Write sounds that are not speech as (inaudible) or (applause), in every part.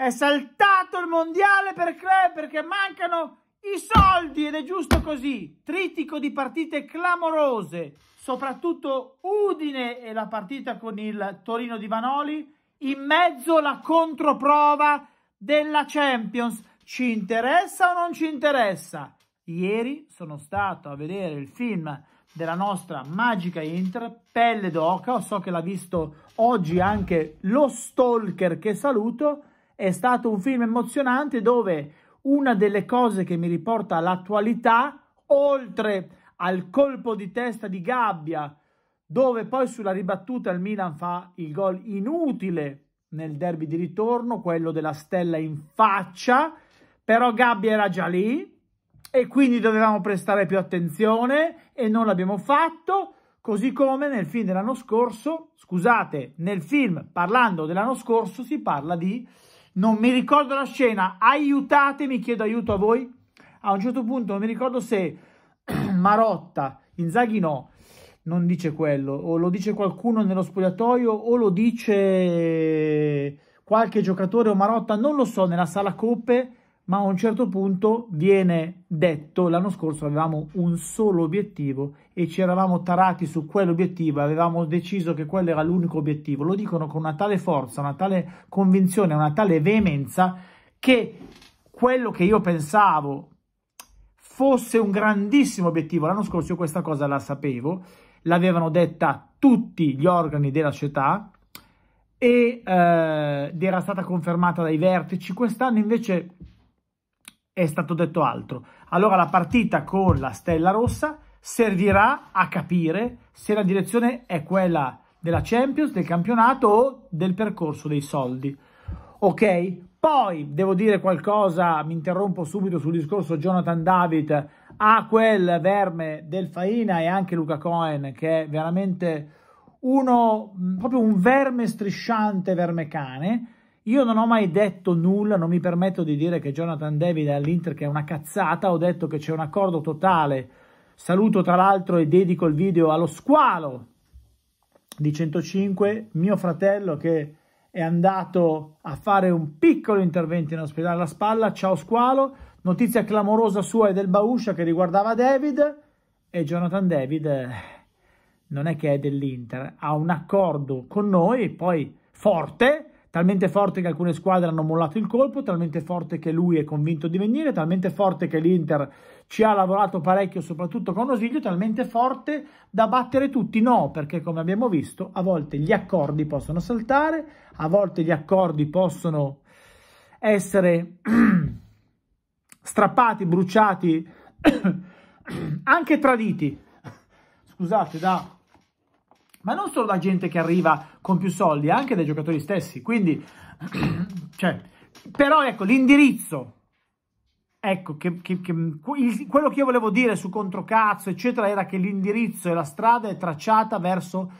è saltato il mondiale per club perché mancano i soldi ed è giusto così. Tritico di partite clamorose, soprattutto Udine e la partita con il Torino di Vanoli, in mezzo la controprova della Champions. Ci interessa o non ci interessa? Ieri sono stato a vedere il film della nostra magica Inter, Pelle d'Oca, so che l'ha visto oggi anche lo stalker che saluto, è stato un film emozionante dove una delle cose che mi riporta all'attualità, oltre al colpo di testa di Gabbia, dove poi sulla ribattuta il Milan fa il gol inutile nel derby di ritorno, quello della stella in faccia, però Gabbia era già lì e quindi dovevamo prestare più attenzione e non l'abbiamo fatto, così come nel film dell'anno scorso, scusate, nel film parlando dell'anno scorso si parla di non mi ricordo la scena, aiutatemi, chiedo aiuto a voi. A un certo punto non mi ricordo se (clears throat) Marotta, Inzaghi no, non dice quello, o lo dice qualcuno nello spogliatoio, o lo dice qualche giocatore o Marotta, non lo so, nella sala coppe ma a un certo punto viene detto, l'anno scorso avevamo un solo obiettivo e ci eravamo tarati su quell'obiettivo, avevamo deciso che quello era l'unico obiettivo, lo dicono con una tale forza, una tale convinzione, una tale veemenza che quello che io pensavo fosse un grandissimo obiettivo, l'anno scorso io questa cosa la sapevo, l'avevano detta tutti gli organi della società e, eh, ed era stata confermata dai vertici, quest'anno invece è stato detto altro. Allora la partita con la Stella Rossa servirà a capire se la direzione è quella della Champions, del campionato o del percorso dei soldi. Ok, poi devo dire qualcosa, mi interrompo subito sul discorso Jonathan David, ha quel verme del Faina e anche Luca Cohen che è veramente uno, proprio un verme strisciante verme cane, io non ho mai detto nulla, non mi permetto di dire che Jonathan David è all'Inter che è una cazzata, ho detto che c'è un accordo totale. Saluto tra l'altro e dedico il video allo squalo di 105, mio fratello che è andato a fare un piccolo intervento in ospedale alla spalla. Ciao squalo, notizia clamorosa sua e del Bauscia che riguardava David e Jonathan David eh, non è che è dell'Inter, ha un accordo con noi, poi forte, talmente forte che alcune squadre hanno mollato il colpo, talmente forte che lui è convinto di venire, talmente forte che l'Inter ci ha lavorato parecchio, soprattutto con Osiglio, talmente forte da battere tutti. No, perché come abbiamo visto, a volte gli accordi possono saltare, a volte gli accordi possono essere (clears throat) strappati, bruciati, (clears throat) anche traditi. Scusate, da ma non solo da gente che arriva con più soldi, anche dai giocatori stessi. Quindi, (clears throat) cioè, però ecco, l'indirizzo, ecco, che, che, che, quello che io volevo dire su controcazzo, eccetera, era che l'indirizzo e la strada è tracciata verso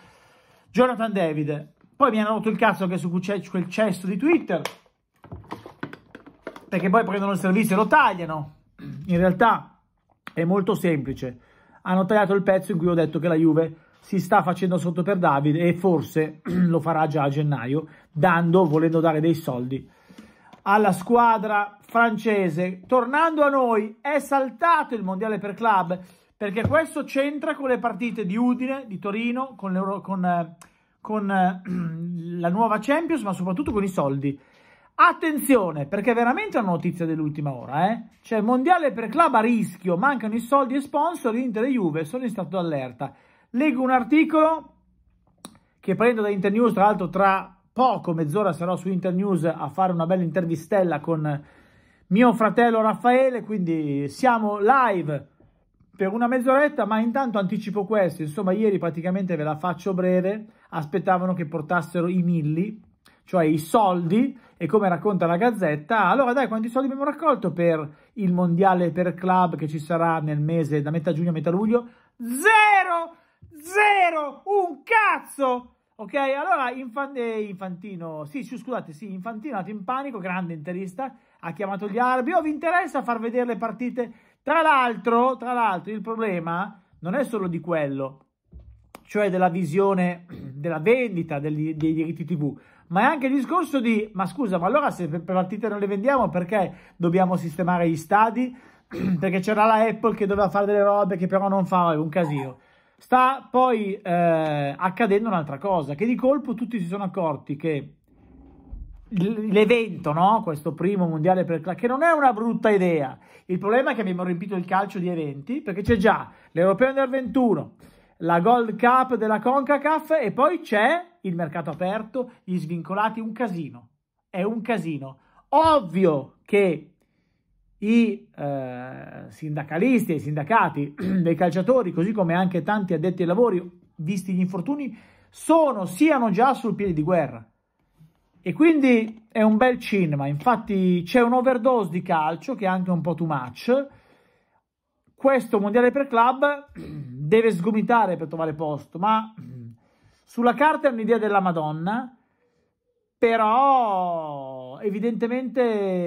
Jonathan David. Poi mi hanno rotto il cazzo anche su quel cesto di Twitter, perché poi prendono il servizio e lo tagliano. In realtà è molto semplice. Hanno tagliato il pezzo in cui ho detto che la Juve si sta facendo sotto per Davide e forse (clears throat) lo farà già a gennaio, dando, volendo dare dei soldi alla squadra francese. Tornando a noi, è saltato il mondiale per club perché questo c'entra con le partite di Udine, di Torino, con, con, eh, con eh, (clears throat) la nuova Champions, ma soprattutto con i soldi. Attenzione, perché è veramente una notizia dell'ultima ora, eh? Cioè, mondiale per club a rischio, mancano i soldi e sponsor, Inter e Juve sono in stato d'allerta. Leggo un articolo che prendo da Internews, tra l'altro tra poco, mezz'ora sarò su Internews a fare una bella intervistella con mio fratello Raffaele, quindi siamo live per una mezz'oretta, ma intanto anticipo questo, insomma ieri praticamente ve la faccio breve, aspettavano che portassero i milli, cioè i soldi, e come racconta la Gazzetta, allora dai, quanti soldi abbiamo raccolto per il mondiale per club che ci sarà nel mese da metà giugno a metà luglio? Zero! cazzo! Ok, allora Infan eh, Infantino, sì, scusate, sì, Infantino è andato in panico, grande interista, ha chiamato gli arbitri, oh, vi interessa far vedere le partite? Tra l'altro, tra l'altro, il problema non è solo di quello, cioè della visione della vendita degli, dei diritti TV, ma è anche il discorso di, ma scusa, ma allora se per partite non le vendiamo, perché dobbiamo sistemare gli stadi? (clears throat) perché c'era la Apple che doveva fare delle robe che però non fa, è un casino. Sta poi eh, accadendo un'altra cosa, che di colpo tutti si sono accorti che l'evento, no? questo primo mondiale per che non è una brutta idea. Il problema è che abbiamo riempito il calcio di eventi, perché c'è già l'Europeo del 21, la Gold Cup della CONCACAF e poi c'è il mercato aperto, gli svincolati, un casino. È un casino. Ovvio che i eh, sindacalisti e i sindacati (clears throat) dei calciatori, così come anche tanti addetti ai lavori, visti gli infortuni, sono, siano già sul piede di guerra. E quindi è un bel cinema. Infatti c'è un overdose di calcio che è anche un po' too much. Questo mondiale per club (clears throat) deve sgomitare per trovare posto, ma (clears throat) sulla carta è un'idea della Madonna, però evidentemente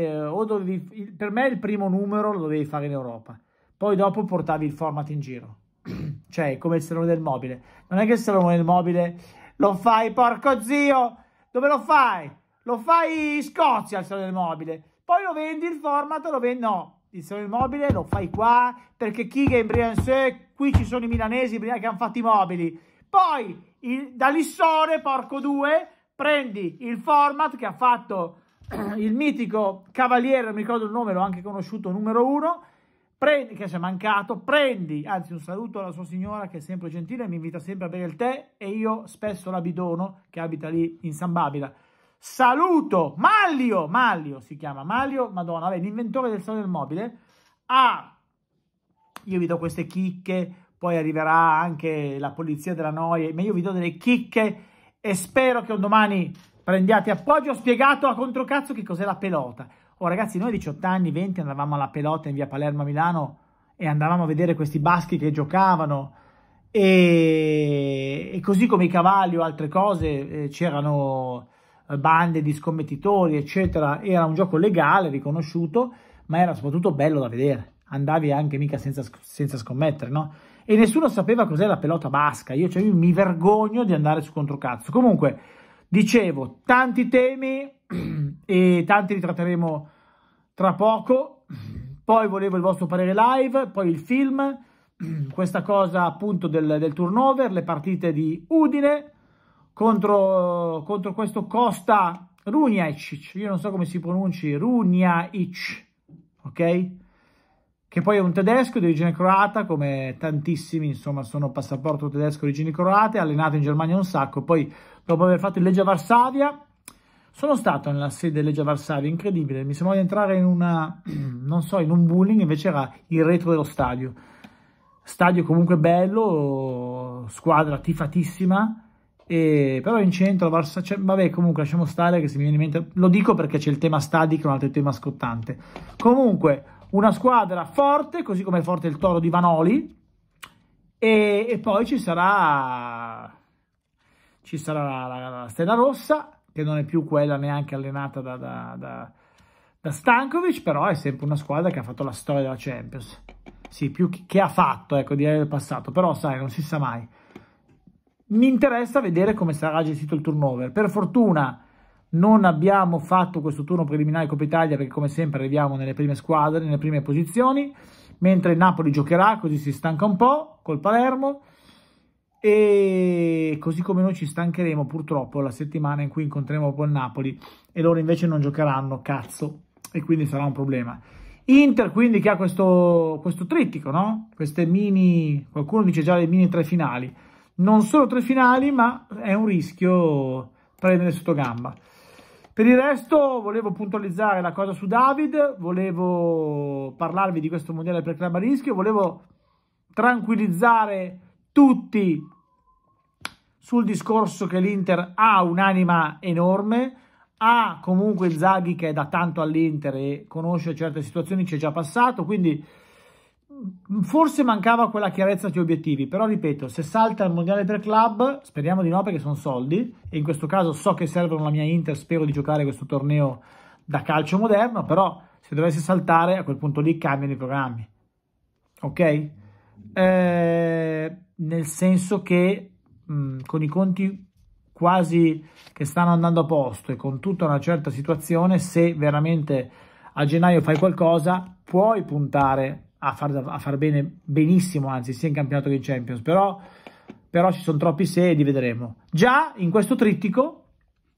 eh, o dovevi, per me il primo numero lo dovevi fare in Europa, poi dopo portavi il format in giro, (clears throat) cioè come il salone del mobile. Non è che il salone del mobile lo fai, porco zio, dove lo fai? Lo fai in Scozia il salone del mobile, poi lo vendi il format, lo vendi no. Il salone del mobile lo fai qua perché Kiga in Briançais, qui ci sono i milanesi che hanno fatto i mobili. Poi il, da Lissone, porco due, prendi il format che ha fatto il mitico cavaliere, non mi ricordo il nome, l'ho anche conosciuto, numero uno, prendi, che ci è mancato, prendi, anzi un saluto alla sua signora che è sempre gentile, mi invita sempre a bere il tè e io spesso la bidono, che abita lì in San Babila. Saluto Maglio, Maglio si chiama, Maglio, madonna, l'inventore del salone del mobile, a, io vi do queste chicche, poi arriverà anche la polizia della noia, ma io vi do delle chicche e spero che un domani Prendiate appoggio, ho spiegato a controcazzo che cos'è la pelota. Oh ragazzi, noi a 18 anni, 20 andavamo alla pelota in via Palermo a Milano e andavamo a vedere questi baschi che giocavano e, e così come i cavalli o altre cose eh, c'erano eh, bande di scommettitori eccetera, era un gioco legale, riconosciuto, ma era soprattutto bello da vedere. Andavi anche mica senza, senza scommettere, no? E nessuno sapeva cos'è la pelota basca. Io, cioè, io mi vergogno di andare su controcazzo. Comunque Dicevo, tanti temi e tanti li tratteremo tra poco. Poi volevo il vostro parere live, poi il film, questa cosa appunto del, del turnover, le partite di Udine contro, contro questo Costa Runiaic, io non so come si pronunci, Runiaic, ok? Che poi è un tedesco di origine croata, come tantissimi, insomma, sono passaporto tedesco di origine croate, allenato in Germania un sacco, poi dopo aver fatto il Leggia Varsavia. Sono stato nella sede del Leggia Varsavia, incredibile, mi sembrava di entrare in una, (clears throat) non so, in un bowling, invece era il retro dello stadio. Stadio comunque bello, squadra tifatissima, e, però in centro, Varsa, cioè, vabbè comunque lasciamo stare che se mi viene in mente, lo dico perché c'è il tema stadi che è un altro tema scottante. Comunque, una squadra forte, così come è forte il toro di Vanoli, e, e poi ci sarà ci sarà la, la, la Stella Rossa, che non è più quella neanche allenata da, da, da, da, Stankovic, però è sempre una squadra che ha fatto la storia della Champions. Sì, più che, che ha fatto, ecco, direi del passato, però sai, non si sa mai. Mi interessa vedere come sarà gestito il turnover. Per fortuna non abbiamo fatto questo turno preliminare Coppa Italia perché come sempre arriviamo nelle prime squadre, nelle prime posizioni, mentre Napoli giocherà, così si stanca un po' col Palermo, e così come noi ci stancheremo purtroppo la settimana in cui incontreremo poi il Napoli e loro invece non giocheranno, cazzo, e quindi sarà un problema. Inter quindi che ha questo, questo trittico, no? Queste mini, qualcuno dice già le mini tre finali, non solo tre finali ma è un rischio prendere sotto gamba. Per il resto volevo puntualizzare la cosa su David, volevo parlarvi di questo mondiale per club a rischio, volevo tranquillizzare tutti sul discorso che l'Inter ha un'anima enorme, ha comunque Zaghi che è da tanto all'Inter e conosce certe situazioni, ci è già passato, quindi forse mancava quella chiarezza sugli obiettivi, però ripeto, se salta il mondiale per club, speriamo di no perché sono soldi, e in questo caso so che servono la mia Inter, spero di giocare questo torneo da calcio moderno, però se dovesse saltare a quel punto lì cambiano i programmi, ok? Eh, nel senso che mh, con i conti quasi che stanno andando a posto e con tutta una certa situazione, se veramente a gennaio fai qualcosa, puoi puntare a far, a far bene benissimo, anzi sia in campionato che in Champions, però, però ci sono troppi se e li vedremo. Già in questo trittico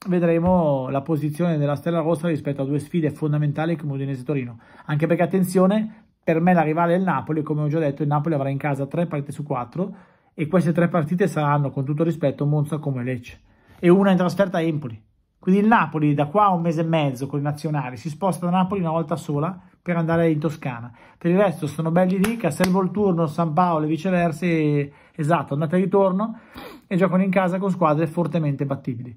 vedremo la posizione della Stella Rossa rispetto a due sfide fondamentali come Udinese Torino, anche perché attenzione per me la rivale è il Napoli, come ho già detto il Napoli avrà in casa tre partite su quattro e queste tre partite saranno con tutto rispetto Monza come Lecce e una in trasferta a Empoli. Quindi il Napoli da qua a un mese e mezzo con i nazionali si sposta da Napoli una volta sola per andare in Toscana. Per il resto sono belli lì, servo il turno, San Paolo e viceversa, esatto, andate e ritorno e giocano in casa con squadre fortemente battibili.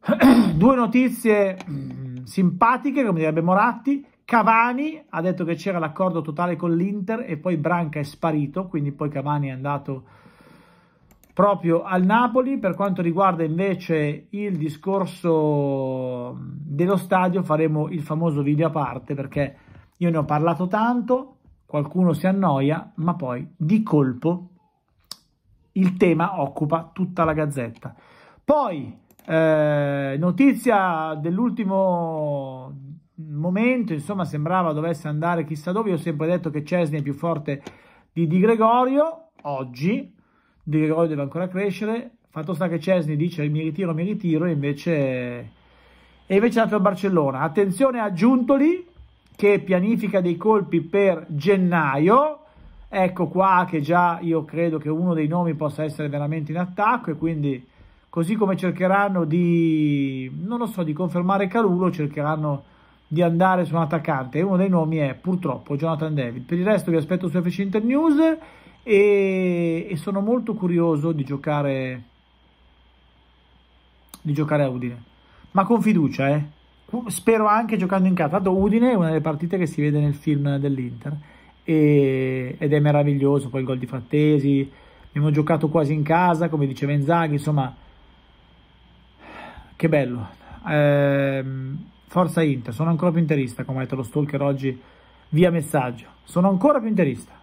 (clears throat) Due notizie mm, simpatiche, come direbbe Moratti, Cavani ha detto che c'era l'accordo totale con l'Inter e poi Branca è sparito, quindi poi Cavani è andato proprio al Napoli. Per quanto riguarda invece il discorso dello stadio faremo il famoso video a parte perché io ne ho parlato tanto, qualcuno si annoia, ma poi di colpo il tema occupa tutta la gazzetta. Poi eh, notizia dell'ultimo momento, insomma, sembrava dovesse andare chissà dove. Io ho sempre detto che Cesney è più forte di Di Gregorio. Oggi Di Gregorio deve ancora crescere. Fatto sta che Cesney dice mi ritiro, mi ritiro, e invece, e invece è andato a Barcellona. Attenzione a Giuntoli che pianifica dei colpi per gennaio. Ecco qua che già io credo che uno dei nomi possa essere veramente in attacco e quindi così come cercheranno di, non lo so, di confermare Carulo, cercheranno di di andare su un attaccante e uno dei nomi è purtroppo Jonathan David. Per il resto vi aspetto su FC Inter News e, e sono molto curioso di giocare, di giocare a Udine, ma con fiducia, eh. spero anche giocando in casa. Tanto Udine è una delle partite che si vede nel film dell'Inter e, ed è meraviglioso, poi il gol di Frattesi, abbiamo giocato quasi in casa, come diceva Inzaghi, insomma, che bello. Ehm, Forza Inter, sono ancora più interista, come ha detto lo stalker oggi via messaggio. Sono ancora più interista.